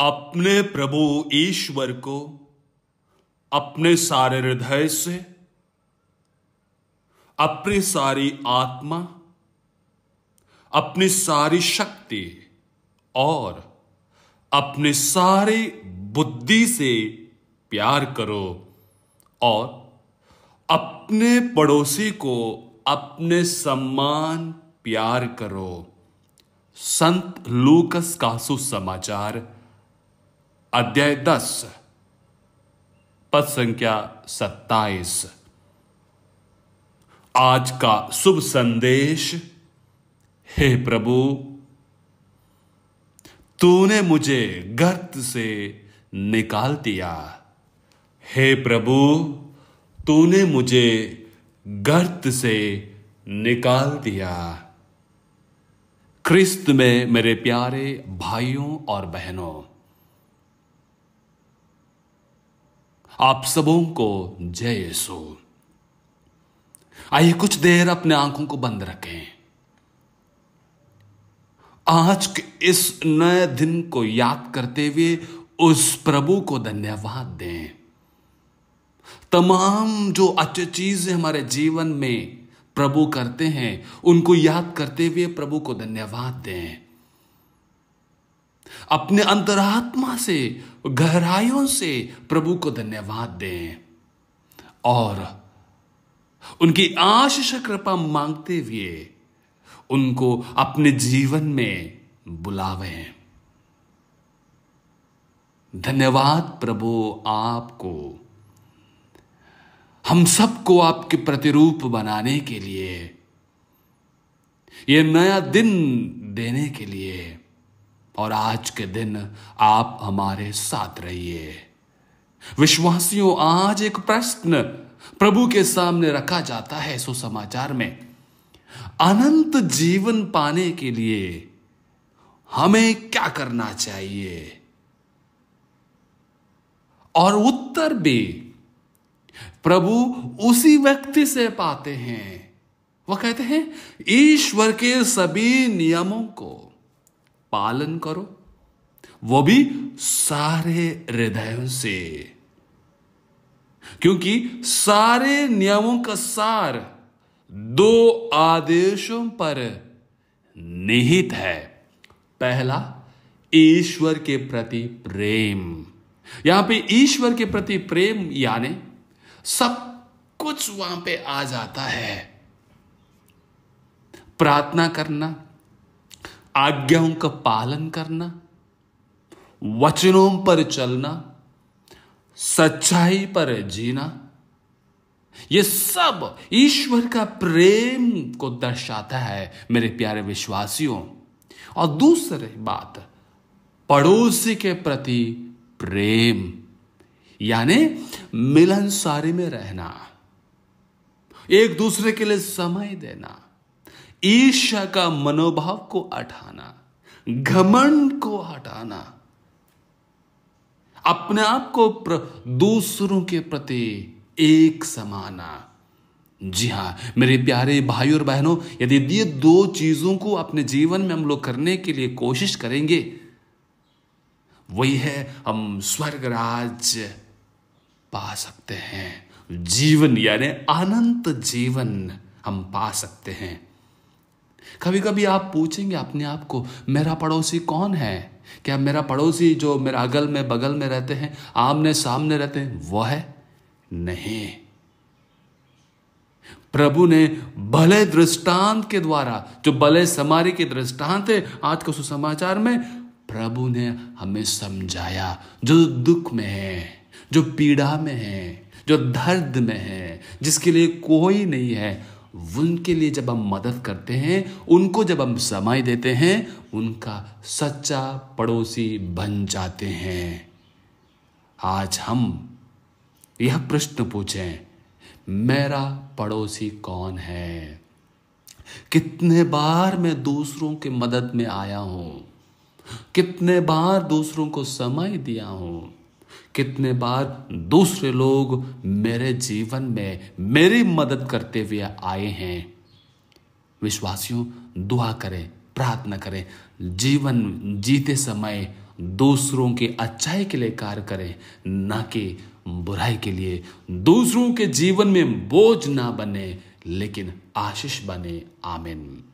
अपने प्रभु ईश्वर को अपने सारे हृदय से अपनी सारी आत्मा अपनी सारी शक्ति और अपने सारे बुद्धि से प्यार करो और अपने पड़ोसी को अपने सम्मान प्यार करो संत लूकस का सुसमाचार अध्याय दस पद संख्या सत्ताईस आज का शुभ संदेश हे प्रभु तूने मुझे गर्त से निकाल दिया हे प्रभु तूने मुझे गर्त से निकाल दिया ख्रिस्त में मेरे प्यारे भाइयों और बहनों आप सबों को जय यीशु आइए कुछ देर अपने आंखों को बंद रखें आज के इस नए दिन को याद करते हुए उस प्रभु को धन्यवाद दें तमाम जो अच्छी चीजें हमारे जीवन में प्रभु करते हैं उनको याद करते हुए प्रभु को धन्यवाद दें अपने अंतरात्मा से गहराइयों से प्रभु को धन्यवाद दें और उनकी आशीष कृपा मांगते हुए उनको अपने जीवन में बुलावे धन्यवाद प्रभु आपको हम सबको आपके प्रतिरूप बनाने के लिए यह नया दिन देने के लिए और आज के दिन आप हमारे साथ रहिए विश्वासियों आज एक प्रश्न प्रभु के सामने रखा जाता है सुसमाचार में अनंत जीवन पाने के लिए हमें क्या करना चाहिए और उत्तर भी प्रभु उसी व्यक्ति से पाते हैं वह कहते हैं ईश्वर के सभी नियमों को पालन करो वो भी सारे हृदयों से क्योंकि सारे नियमों का सार दो आदेशों पर निहित है पहला ईश्वर के प्रति प्रेम यहां पे ईश्वर के प्रति प्रेम यानी सब कुछ वहां पे आ जाता है प्रार्थना करना आज्ञाओं का पालन करना वचनों पर चलना सच्चाई पर जीना ये सब ईश्वर का प्रेम को दर्शाता है मेरे प्यारे विश्वासियों और दूसरी बात पड़ोसी के प्रति प्रेम यानी मिलनसारी में रहना एक दूसरे के लिए समय देना ईर्ष्या का मनोभाव को हटाना घमंड को हटाना अपने आप को दूसरों के प्रति एक समाना जी हाँ मेरे प्यारे भाई और बहनों यदि ये दो चीजों को अपने जीवन में हम लोग करने के लिए कोशिश करेंगे वही है हम स्वर्ग राज पा सकते हैं जीवन यानी अनंत जीवन हम पा सकते हैं कभी कभी आप पूछेंगे अपने आप को मेरा पड़ोसी कौन है क्या मेरा पड़ोसी जो मेरा अगल में बगल में रहते हैं आमने सामने रहते हैं वह है नहीं प्रभु ने भले दृष्टांत के द्वारा जो भले समारी के दृष्टांत है आज के सुसमाचार में प्रभु ने हमें समझाया जो दुख में है जो पीड़ा में है जो दर्द में है जिसके लिए कोई नहीं है उनके लिए जब हम मदद करते हैं उनको जब हम समय देते हैं उनका सच्चा पड़ोसी बन जाते हैं आज हम यह प्रश्न पूछें मेरा पड़ोसी कौन है कितने बार मैं दूसरों के मदद में आया हूं कितने बार दूसरों को समय दिया हूं कितने बार दूसरे लोग मेरे जीवन में मेरी मदद करते हुए आए हैं विश्वासियों दुआ करें प्रार्थना करें जीवन जीते समय दूसरों के अच्छाई के लिए कार्य करें ना कि बुराई के लिए दूसरों के जीवन में बोझ ना बने लेकिन आशीष बने आमिन